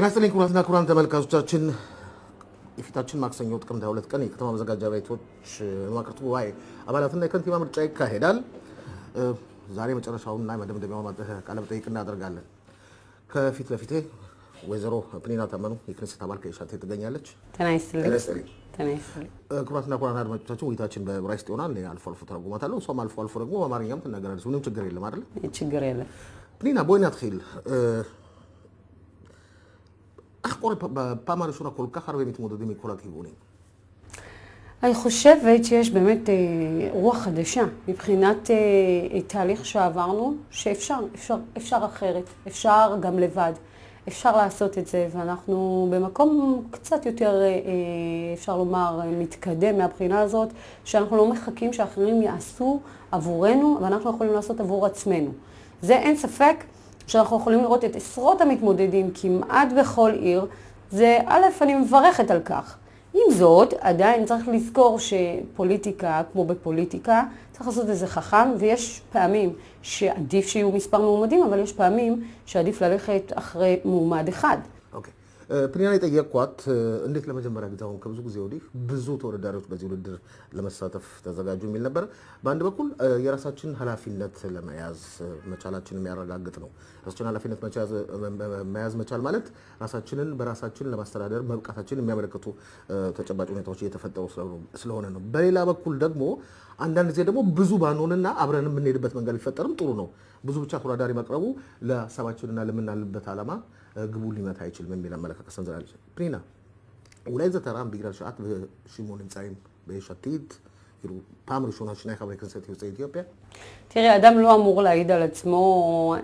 ጤና ይስጥልኝ ክቡራትና ክቡራን ተመልካቾቻችን የፊታችን ማክሰኞ ጥቅምት 22 ቀን የከተማ መዘጋጃ ቤቶች መዋቅር ጉባኤ አባላትና የከንቲባ ምርጫ ይካሄዳል። ዛሬ መጨረሻውንና የመደምደሚያውን ቃለ መጠይቅ እናደርጋለን። ከፊት ለፊቴ ወይዘሮ ፕሊና ታመኑ የክንስት አባል ከኢሻቴ ትገኛለች። ክቡራትና ክቡራን አድማጮቻችን ውይይታችን በዕብራይስጥ ይሆናል። አልፎ አልፎ ተረጉማታለሁ። እሷም አልፎ አልፎ ደግሞ በአማርኛም ትናገራለች። ምንም ችግር የለም አይደል? איך הכל בפעם הראשונה כל כך הרבה מתמודדים מכל הכיוונים? אני חושבת שיש באמת אה, רוח חדשה מבחינת אה, תהליך שעברנו, שאפשר, אפשר, אפשר אחרת, אפשר גם לבד, אפשר לעשות את זה, ואנחנו במקום קצת יותר, אה, אה, אפשר לומר, מתקדם מהבחינה הזאת, שאנחנו לא מחכים שאחרים יעשו עבורנו, ואנחנו יכולים לעשות עבור עצמנו. זה אין ספק. שאנחנו יכולים לראות את עשרות המתמודדים כמעט בכל עיר, זה א', אני מברכת על כך. עם זאת, עדיין צריך לזכור שפוליטיקה, כמו בפוליטיקה, צריך לעשות את זה חכם, ויש פעמים שעדיף שיהיו מספר מועמדים, אבל יש פעמים שעדיף ללכת אחרי מועמד אחד. ፕሪና የጠየቅኳት እንዴት ለመጀመሪያ ጊዜ አሁን ከብዙ ጊዜ ወዲህ ብዙ ተወዳዳሪዎች በዚህ ውድድር ለመሳተፍ ተዘጋጁ የሚል ነበር። በአንድ በኩል የራሳችን ኃላፊነት ለመያዝ መቻላችን የሚያረጋግጥ ነው። ራሳችን ኃላፊነት መያዝ መቻል ማለት ራሳችንን በራሳችን ለማስተዳደር መብቃታችን የሚያመለክቱ ተጨባጭ ሁኔታዎች እየተፈጠሩ ስለሆነ ነው። በሌላ በኩል ደግሞ አንዳንድ ጊዜ ደግሞ ብዙ ባንሆንና አብረን የምንሄድበት መንገድ ቢፈጠርም ጥሩ ነው። ብዙ ብቻ ተወዳዳሪ መቅረቡ ለሰባችንና ለምናልበት ዓላማ ግቡ ሊመታ አይችልም የሚል አመለካከት ሰንዝራለች። ፕሪና ወላይ ዘተራም ቢግራል ሸዓት በሽሙን נמצאים ביש עתיד כאילו פעם ראשונה שני חברי כנסת יוצאי אתיופיה? תראה, אדם לא אמור להעיד על עצמו,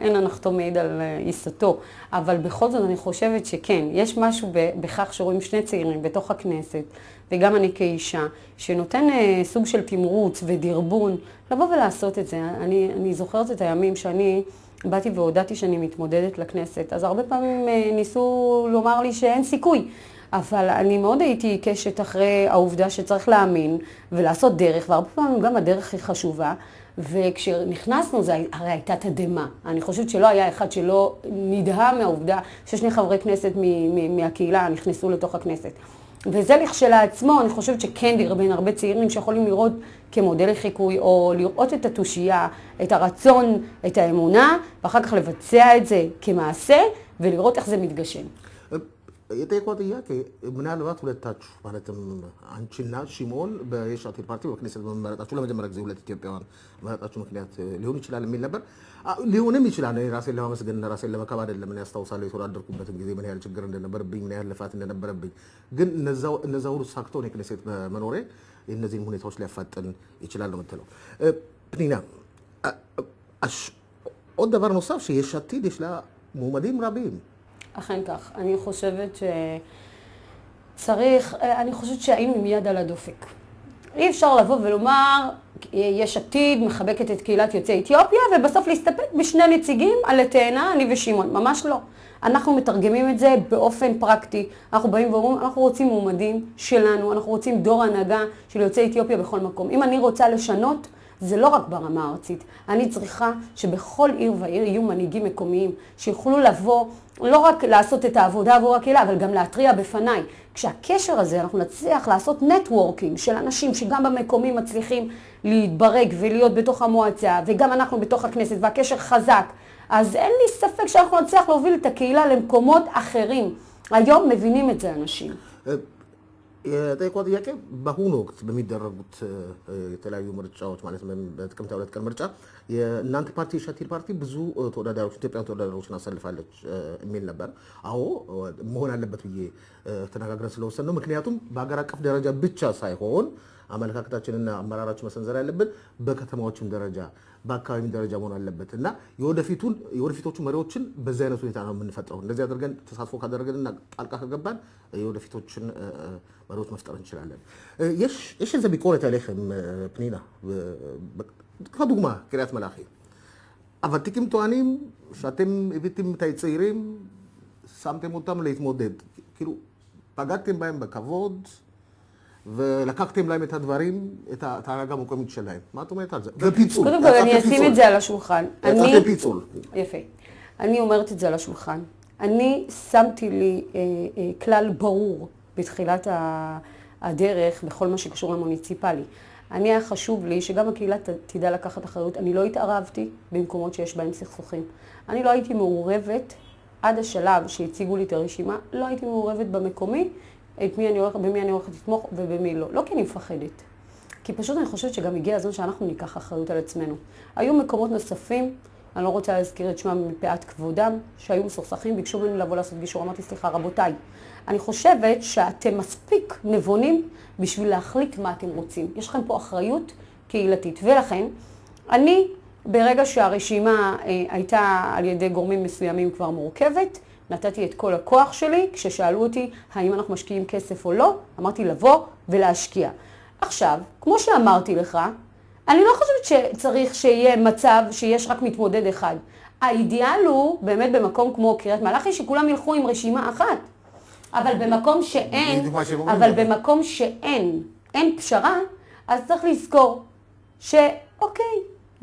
אין הנחתו מעיד על אה, עיסתו, אבל בכל זאת אני חושבת שכן, יש משהו בכך שרואים שני צעירים בתוך הכנסת, וגם אני כאישה, שנותן אה, סוג של תמרוץ ודרבון לבוא ולעשות את זה. אני, אני זוכרת את הימים שאני... באתי והודעתי שאני מתמודדת לכנסת, אז הרבה פעמים אה, ניסו לומר לי שאין סיכוי. אבל אני מאוד הייתי עיקשת אחרי העובדה שצריך להאמין ולעשות דרך, והרבה פעמים גם הדרך היא חשובה. וכשנכנסנו, זה הרי הייתה תדהמה. אני חושבת שלא היה אחד שלא נדהם מהעובדה ששני חברי כנסת מהקהילה נכנסו לתוך הכנסת. וזה לכשלעצמו, אני חושבת שקנדר בין הרבה צעירים שיכולים לראות כמודל לחיקוי, או לראות את התושייה, את הרצון, את האמונה, ואחר כך לבצע את זה כמעשה, ולראות איך זה מתגשם. የጠየቀው ጥያቄ ምናልባት ሁለታችሁ ማለትም አንቺና ሺሞን በየሻቴል ፓርቲ በክኔሴት በመመረጣችሁ ለመጀመሪያ ጊዜ ሁለት ኢትዮጵያውያን መረጣችሁ ምክንያት ሊሆን ይችላል የሚል ነበር። ሊሆንም ይችላል። እኔ ራሴን ለማመስገንና ራሴን ለመካብ አይደለም። እኔ አስታውሳለሁ የተወዳደርኩበትን ጊዜ ምን ያህል ችግር እንደነበረብኝ፣ ምን ያህል ልፋት እንደነበረብኝ። ግን እነዛ ሁሉ ሳክቶ ሳክተውን የክኔሴት በመኖሬ የእነዚህን ሁኔታዎች ሊያፋጥን ይችላል ነው የምትለው ፕኒና ኦደበር ደቨር ኖሳፍ የሻቴል ሽላ ሙመዴም ራቤም אכן כך. אני חושבת שצריך, אני חושבת שהאם עם יד על הדופק. אי אפשר לבוא ולומר, יש עתיד מחבקת את קהילת יוצאי אתיופיה, ובסוף להסתפק בשני נציגים עלי תאנה, אני ושמעון. ממש לא. אנחנו מתרגמים את זה באופן פרקטי. אנחנו באים ואומרים, אנחנו רוצים מועמדים שלנו, אנחנו רוצים דור הנהגה של יוצאי אתיופיה בכל מקום. אם אני רוצה לשנות, זה לא רק ברמה הארצית. אני צריכה שבכל עיר ועיר יהיו מנהיגים מקומיים שיוכלו לבוא, לא רק לעשות את העבודה עבור הקהילה, אבל גם להתריע בפניי. כשהקשר הזה, אנחנו נצליח לעשות נטוורקינג של אנשים שגם במקומי מצליחים להתברג ולהיות בתוך המועצה, וגם אנחנו בתוך הכנסת, והקשר חזק, אז אין לי ספק שאנחנו נצליח להוביל את הקהילה למקומות אחרים. היום מבינים את זה אנשים. אה, የጠይቆ ጥያቄ በአሁኑ ወቅት በሚደረጉት የተለያዩ ምርጫዎች ማለት በጥቅምት ሁለት ቀን ምርጫ የእናንተ ፓርቲ የሻቲል ፓርቲ ብዙ ተወዳዳሪዎች ኢትዮጵያን ተወዳዳሪዎችን አሳልፋለች የሚል ነበር። አዎ መሆን አለበት ብዬ ተነጋግረን ስለወሰን ነው። ምክንያቱም በሀገር አቀፍ ደረጃ ብቻ ሳይሆን አመለካከታችንና አመራራችን መሰንዘር ያለብን በከተማዎችም ደረጃ በአካባቢ ደረጃ መሆን አለበት እና የወደፊቱን የወደፊቶቹ መሪዎችን በዚህ አይነት ሁኔታ ነው የምንፈጥረው። እንደዚህ አድርገን ተሳትፎ ካደረግንና ጣልቃ ከገባን የወደፊቶችን መሪዎች መፍጠር እንችላለን። የሽ ዘ ቢቆረት አለይክም ፕኒና ከዱግማ ቅሪያት መላኺ አቫቲኪም טוענים שאתם הבאתם את הצעירים, שמתם אותם להתמודד. כאילו, פגעתם בהם בכבוד, ולקחתם להם את הדברים, את ההנהגה המקומית שלהם. מה את אומרת על זה? זה פיצול. קודם כל, אני אשים את זה על השולחן. אני... זה פיצול. יפה. אני אומרת את זה על השולחן. אני שמתי לי אה, אה, כלל ברור בתחילת הדרך בכל מה שקשור למוניציפלי. אני היה חשוב לי שגם הקהילה ת, תדע לקחת אחריות. אני לא התערבתי במקומות שיש בהם סכסוכים. אני לא הייתי מעורבת עד השלב שהציגו לי את הרשימה, לא הייתי מעורבת במקומי, את מי אני הולכת, במי אני הולכת לתמוך ובמי לא. לא כי אני מפחדת. כי פשוט אני חושבת שגם הגיע הזמן שאנחנו ניקח אחריות על עצמנו. היו מקומות נוספים, אני לא רוצה להזכיר את שמם מפאת כבודם, שהיו מסוכסכים, ביקשו ממני לבוא לעשות גישור. אמרתי, סליחה, רבותיי, אני חושבת שאתם מספיק נבונים בשביל להחליט מה אתם רוצים. יש לכם פה אחריות קהילתית. ולכן, אני, ברגע שהרשימה אה, הייתה על ידי גורמים מסוימים כבר מורכבת, נתתי את כל הכוח שלי, כששאלו אותי האם אנחנו משקיעים כסף או לא, אמרתי לבוא ולהשקיע. עכשיו, כמו שאמרתי לך, אני לא חושבת שצריך שיהיה מצב שיש רק מתמודד אחד. האידיאל הוא באמת במקום כמו קריית מלאכי, שכולם ילכו עם רשימה אחת. אבל במקום שאין, אבל במקום שאין, אין פשרה, אז צריך לזכור שאוקיי,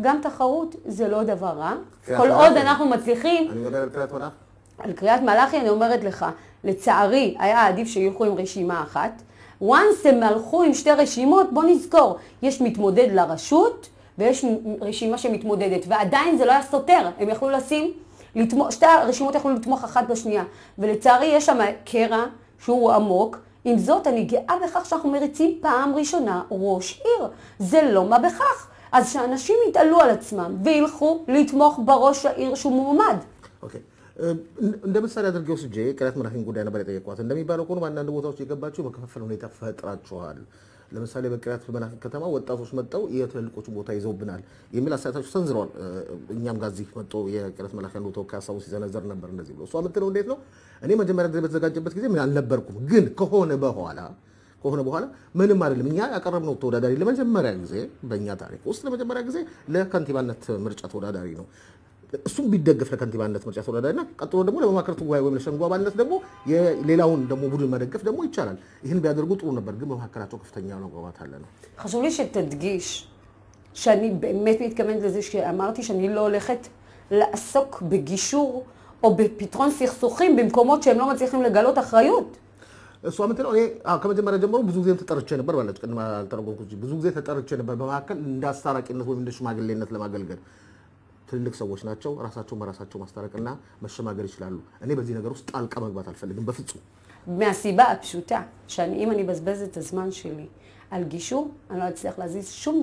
גם תחרות זה לא דבר רע. כן, כל עוד אנחנו מצליחים... אני מדבר על קריית מלאכי. על קריאת מלאכי אני אומרת לך, לצערי היה עדיף שילכו עם רשימה אחת. once הם הלכו עם שתי רשימות, בוא נזכור, יש מתמודד לרשות ויש רשימה שמתמודדת, ועדיין זה לא היה סותר, הם יכלו לשים, לתמוך, שתי הרשימות יכלו לתמוך אחת בשנייה, ולצערי יש שם קרע שהוא עמוק. עם זאת, אני גאה בכך שאנחנו מריצים פעם ראשונה ראש עיר. זה לא מה בכך. אז שאנשים יתעלו על עצמם וילכו לתמוך בראש העיר שהוא מועמד. אוקיי. Okay. እንደ ምሳሌ አድርገው ስጄ የቅሪያት መናፊን ጉዳይ ነበር የጠየቋት። እንደሚባለው ከሆኑ በአንዳንድ ቦታዎች የገባችሁ በክፍፍል ሁኔታ ፈጥራችኋል። ለምሳሌ በቅሪያት መናፊ ከተማ ወጣቶች መጠው የትልልቆቹ ቦታ ይዘውብናል የሚል አስተያየታቸው ሰንዝረዋል። እኛም ጋር እዚህ መጥቶ የቅሪያት መናፊ አንዱ ተወካይ ሀሳቡ ሲዘነዘር ነበር እንደዚህ ብሎ እሷ የምትለው እንዴት ነው? እኔ መጀመሪያ ድር በተዘጋጀበት ጊዜ ምን አልነበርኩም፣ ግን ከሆነ በኋላ ከሆነ በኋላ ምንም አይደለም። እኛ ያቀረብነው ተወዳዳሪ ለመጀመሪያ ጊዜ በእኛ ታሪክ ውስጥ ለመጀመሪያ ጊዜ ለከንቲባነት ምርጫ ተወዳዳሪ ነው። እሱም ቢደገፍ ለከንቲባነት ምርጫ ተወዳዳሪና ቀጥሎ ደግሞ ለመማከር ጉባኤ ወይም ለሸንጎ አባልነት ደግሞ ሌላውን ደግሞ ቡድን መደገፍ ደግሞ ይቻላል። ይህን ቢያደርጉ ጥሩ ነበር፣ ግን በመካከላቸው ከፍተኛ ነው መግባባት አለ ነው። ከሶሊሽ ተድጊሽ ሸኒ שאני באמת ለዚ לזה ሸኒ שאני לא הולכת לעסוק בגישור או בפתרון סכסוכים במקומות שהם לא מצליחים לגלות אחריות. እሷ ምትለው እኔ ከመጀመሪያ ጀምሮ ብዙ ጊዜ ተጠርቼ ነበር ማለት ቅድማ አልተረጎኩ ብዙ ጊዜ ተጠርቼ ነበር በመካከል እንደ አስታራቂነት ወይም እንደ ሽማግሌነት ለማገልገል ትልልቅ ሰዎች ናቸው። ራሳቸውን በራሳቸው ማስታረቅና መሸማገር ይችላሉ። እኔ በዚህ ነገር ውስጥ ጣልቃ መግባት አልፈልግም በፍጹም። מהסיבה הפשוטה ሸኒ אם אני אבזבז את הזמן שלי על גישור, אני לא אצליח להזיז שום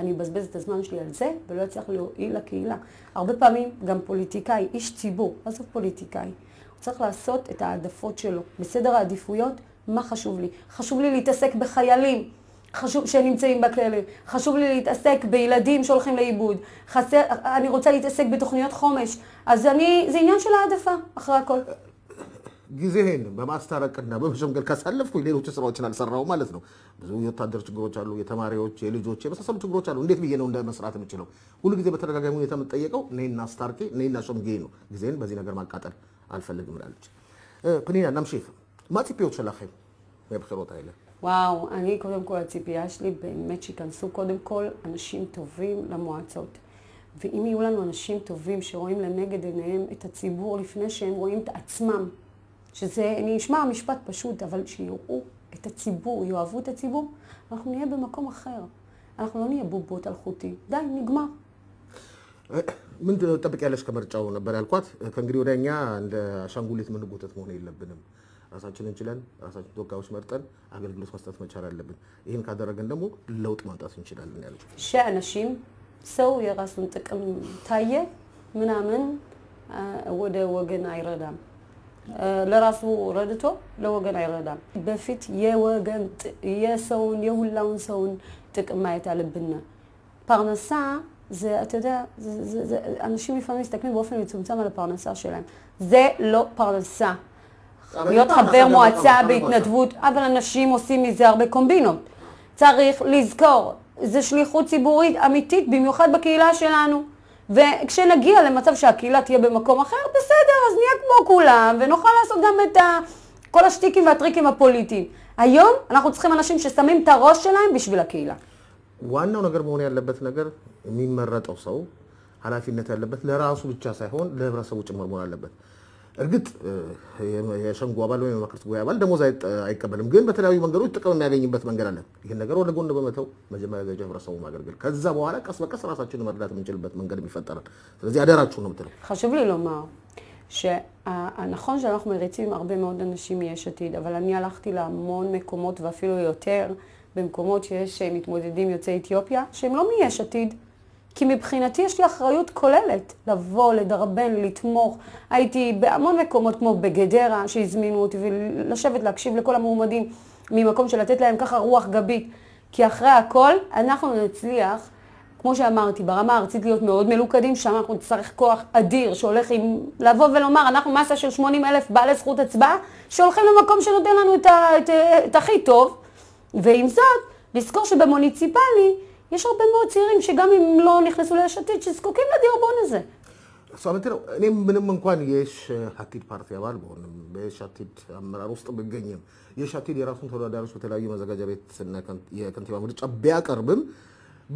אני מבזבז את הזמן שלי על זה, ולא אצליח להועיל לקהילה. הרבה פעמים גם פוליטיקאי, איש ציבור, עזוב פוליטיקאי, הוא צריך לעשות את העדפות שלו. בסדר העדיפויות, מה חשוב לי? חשוב לי להתעסק בחיילים. חשוב, שנמצאים בכלא, חשוב לי להתעסק בילדים שהולכים לאיבוד, חסר, אני רוצה להתעסק בתוכניות חומש, אז אני, זה עניין של העדפה, אחרי הכל. ጊዜህን በማስታረቅና በመሸምገል ካሳለፍኩኝ ሌሎች ስራዎችን አልሰራው ማለት ነው። ብዙ የወታደር ችግሮች አሉ፣ የተማሪዎች፣ የልጆች የመሳሰሉ ችግሮች አሉ። እንዴት ብዬ ነው እንደ መስራት የምችለው? ሁሉ ጊዜ በተደጋጋሚ ሁኔታ የምጠየቀው እኔና አስታርቄ እኔና ሸምጌ ነው። ጊዜን በዚህ ነገር ማቃጠል አልፈልግም ብላለች ፕኒና ናምሼፍ ማቲፔዎች ላኸም ብክሮት አይለን וואו, אני קודם כל, הציפייה שלי באמת שייכנסו קודם כל אנשים טובים למועצות. ואם יהיו לנו אנשים טובים שרואים לנגד עיניהם את הציבור לפני שהם רואים את עצמם, שזה נשמע משפט פשוט, אבל שיראו את הציבור, יאהבו את הציבור, אנחנו נהיה במקום אחר. אנחנו לא נהיה בובות על חוטי. די, נגמר. ምን ትጠብቂያለሽ ከምርጫው ነበር ያልኳት። ከእንግዲህ ወዲያ እኛ እንደ አሻንጉሊት ምንጎተት መሆን የለብንም። ራሳችንን ችለን ራሳችን ተወካዮች መርጠን አገልግሎት መስጠት መቻል አለብን። ይህን ካደረገን ደግሞ ለውጥ ማምጣት እንችላለን ያለ ሻነሺም ሰው የራሱን ጥቅም ታየ ምናምን ወደ ወገን አይረዳም። ለራሱ ረድቶ ለወገን አይረዳም። በፊት የወገን የሰውን የሁላውን ሰውን ጥቅም ማየት አለብን። ፓርነሳ ዘአተዳ אתה יודע, ተክሚ זה, זה, אנשים לפעמים מסתכלים באופן מצומצם על להיות לא חבר לא מועצה לא בהתנדבות, אבל אנשים עושים מזה הרבה קומבינות. צריך לזכור, זו שליחות ציבורית אמיתית, במיוחד בקהילה שלנו. וכשנגיע למצב שהקהילה תהיה במקום אחר, בסדר, אז נהיה כמו כולם, ונוכל לעשות גם את ה... כל השטיקים והטריקים הפוליטיים. היום אנחנו צריכים אנשים ששמים את הראש שלהם בשביל הקהילה. ዋናው ነገር መሆን ያለበት ነገር የሚመረጠው ሰው ኃላፊነት ያለበት ለራሱ ብቻ ሳይሆን ለህብረተሰቡ ጭምር መሆን አለበት። እርግጥ የሸንጎ አባል ወይም የመክርት ጉባኤ አባል ደሞዝ አይቀበልም፣ ግን በተለያዩ መንገዶች ጥቅም የሚያገኝበት መንገድ አለ። ይህን ነገር ወደ ጎን በመተው መጀመሪያ ደረጃ ህብረተሰቡ ማገልገል፣ ከዛ በኋላ ቀስ በቀስ ራሳችንን መርዳት የምንችልበት መንገድ ይፈጠራል። ስለዚህ አደራችሁ ነው ምትለው። חשוב לי לומר שהנכון שאנחנו מריצים הרבה מאוד אנשים מיש עתיד, אבל אני הלכתי להמון מקומות ואפילו יותר במקומות שיש מתמודדים יוצאי אתיופיה שהם לא מיש עתיד. כי מבחינתי יש לי אחריות כוללת לבוא, לדרבן, לתמוך. הייתי בהמון מקומות כמו בגדרה שהזמינו אותי ולשבת להקשיב לכל המועמדים ממקום של לתת להם ככה רוח גבית. כי אחרי הכל אנחנו נצליח, כמו שאמרתי, ברמה הארצית להיות מאוד מלוכדים, שם אנחנו נצטרך כוח אדיר שהולך עם... לבוא ולומר, אנחנו מסה של 80 אלף בעלי זכות הצבעה שהולכים למקום שנותן לנו את, ה... את... את הכי טוב. ועם זאת, לזכור שבמוניציפלי יש הרבה מאוד צעירים שגם אם לא נכנסו ליש עתיד, שזקוקים לדרבון הזה. עכשיו תראו, እኔ ምንም እንኳን የሽ አቲድ ፓርቲ አባል በሆንም በየሽ አቲድ አመራር ውስጥ ብገኝም የሽ አቲድ የራሱን ተወዳዳሪዎች በተለያዩ መዘጋጃ ቤት የከንቲባ ምርጫ ቢያቀርብም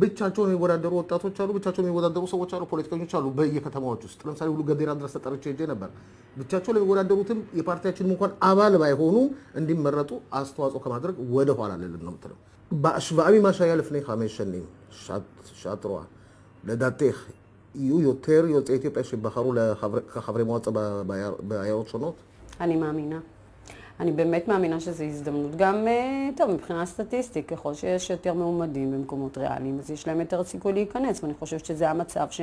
ብቻቸውን የሚወዳደሩ ወጣቶች አሉ፣ ብቻቸውን የሚወዳደሩ ሰዎች አሉ፣ ፖለቲከኞች አሉ በየከተማዎች ውስጥ። ለምሳሌ ሁሉ ገዴራ ድረስ ተጠርቼ ሄጄ ነበር። ብቻቸው ለሚወዳደሩትም የፓርቲያችንም እንኳን አባል ባይሆኑ እንዲመረጡ አስተዋጽኦ ከማድረግ ወደኋላ ልልም ነው ምትለው በአቢ ማሻያ ልፍኔ ካሜሸኒም ሻጥሯ ለዳቴህ ዩ ዮቴር ዮጤ ኢትዮጵያ ሽበኸሩ ከሀብሬ መዋጽ በአያሮች ሆኖት አኒማሚና אני באמת מאמינה שזו הזדמנות גם, אה, טוב, מבחינה סטטיסטית, ככל שיש יותר מועמדים במקומות ריאליים, אז יש להם יותר סיכוי להיכנס, ואני חושבת שזה המצב ש,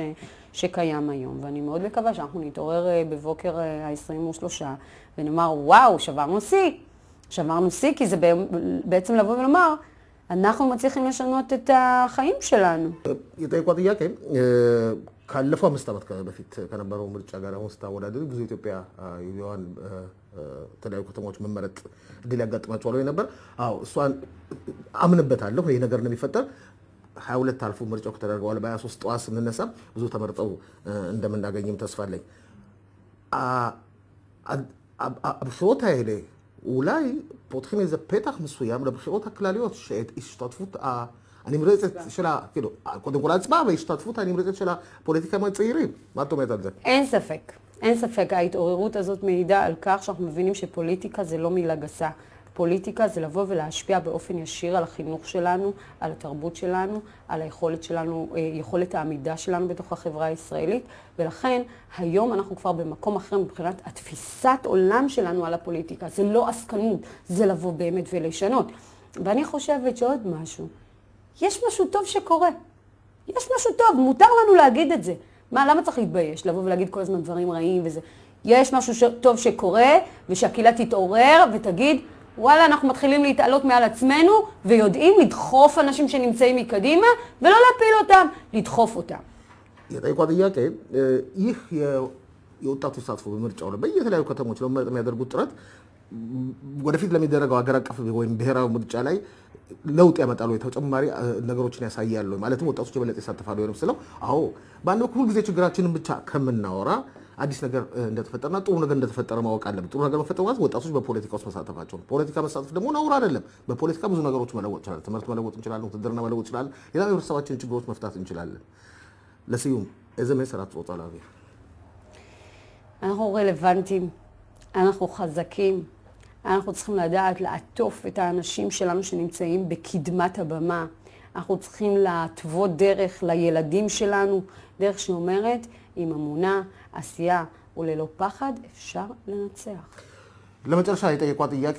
שקיים היום. ואני מאוד מקווה שאנחנו נתעורר אה, בבוקר ה-23 אה, ונאמר, וואו, שברנו שיא. שברנו שיא, כי זה בעצם לבוא ולומר, אנחנו מצליחים לשנות את החיים שלנו. የጠየቋት ጥያቄ ካለፈው አምስት ዓመት በፊት ከነበረው ምርጫ ጋር አሁን ስታወዳደሩ ብዙ ኢትዮጵያውያን የተለያዩ ከተሞች መመረጥ እድል ያጋጥማቸዋል ወይ ነበር። አዎ እሷን አምንበታለሁ። ይህ ነገር ነው የሚፈጠር 22 አልፎ ምርጫው ከተደረገ በኋላ በ ጠዋት ስንነሳ ብዙ ተመርጠው እንደምናገኝም ተስፋ አለኝ። ብሾታ ሄደ ውላይ ፖትሪን ምሱ ያም ለብሾታ ክላሊዎት ሸት ይሽታትፉት ሽላ ኮንኮላ ጽባ በይሽታትፉት አኒ ሽላ ፖለቲካ መጽይሪ ማቶ ሜታ אין ספק, ההתעוררות הזאת מעידה על כך שאנחנו מבינים שפוליטיקה זה לא מילה גסה. פוליטיקה זה לבוא ולהשפיע באופן ישיר על החינוך שלנו, על התרבות שלנו, על היכולת שלנו, אה, יכולת העמידה שלנו בתוך החברה הישראלית, ולכן היום אנחנו כבר במקום אחר מבחינת התפיסת עולם שלנו על הפוליטיקה. זה לא עסקנות, זה לבוא באמת ולשנות. ואני חושבת שעוד משהו, יש משהו טוב שקורה. יש משהו טוב, מותר לנו להגיד את זה. מה, למה צריך להתבייש? לבוא ולהגיד כל הזמן דברים רעים וזה. יש משהו ש... טוב שקורה, ושהקהילה תתעורר ותגיד, וואלה, אנחנו מתחילים להתעלות מעל עצמנו, ויודעים לדחוף אנשים שנמצאים מקדימה, ולא להפיל אותם, לדחוף אותם. የጠይቋ ጥያቄ ይህ የወጣቱ ተሳትፎ היו כתבות שלא ከተሞች ለማድረጉት ጥረት ወደፊት ለሚደረገው ሀገር አቀፍ ወይም ብሔራዊ ምርጫ ላይ ለውጥ ያመጣሉ ወይ ተጨማሪ ነገሮችን ያሳያሉ ማለትም ወጣቶች የበለጠ ይሳተፋሉ ወይም ስለው፣ አዎ በአንድ በኩል ሁልጊዜ ችግራችንን ብቻ ከምናወራ አዲስ ነገር እንደተፈጠረና ጥሩ ነገር እንደተፈጠረ ማወቅ አለብን። ጥሩ ነገር መፈጠር ማለት ወጣቶች በፖለቲካ ውስጥ መሳተፋቸው ነው። ፖለቲካ መሳተፍ ደግሞ ነውር አይደለም። በፖለቲካ ብዙ ነገሮች መለወጥ እንችላለን። ትምህርት መለወጥ እንችላለን። ውትድርና መለወጥ እንችላለን። ሌላ የህብረተሰባችንን ችግሮች መፍታት እንችላለን። ለስዩም የዘመን ስራት ፆጣ ላቢ אנחנו רלוונטיים, אנחנו חזקים, אנחנו צריכים לדעת לעטוף את האנשים שלנו שנמצאים בקדמת הבמה. אנחנו צריכים להתוות דרך לילדים שלנו, דרך שאומרת, עם אמונה, עשייה וללא פחד, אפשר לנצח. ለመጨረሻ የጠየቋ ጥያቄ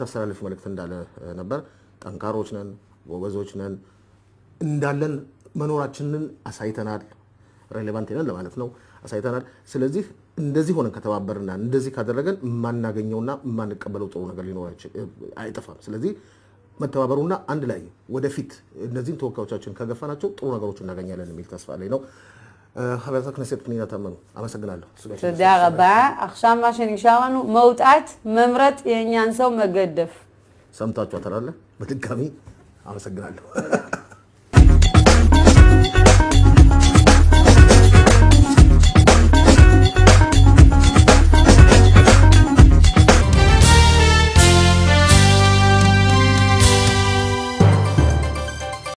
ተስተላልፍ መልእክት እንዳለ ነበር። ጠንካሮች ነን፣ ጎበዞች ነን፣ እንዳለን መኖራችንን አሳይተናል። ሬሌቫንት ነን ለማለት ነው፣ አሳይተናል። ስለዚህ እንደዚህ ሆነን ከተባበርና እንደዚህ ካደረገን የማናገኘውና የማንቀበለው ጥሩ ነገር ሊኖር አይጠፋም። ስለዚህ መተባበሩና አንድ ላይ ወደፊት እነዚህን ተወካዮቻችን ከገፋናቸው ጥሩ ነገሮች እናገኛለን የሚል ተስፋ ላይ ነው። חברת ክነሴት פנינה תמנו, አመሰግናለሁ። ዳረባ רבה. עכשיו መውጣት፣ መምረጥ፣ የእኛን ሰው መገደፍ። ሰምታችኋታል አይደል? በድጋሚ አመሰግናለሁ።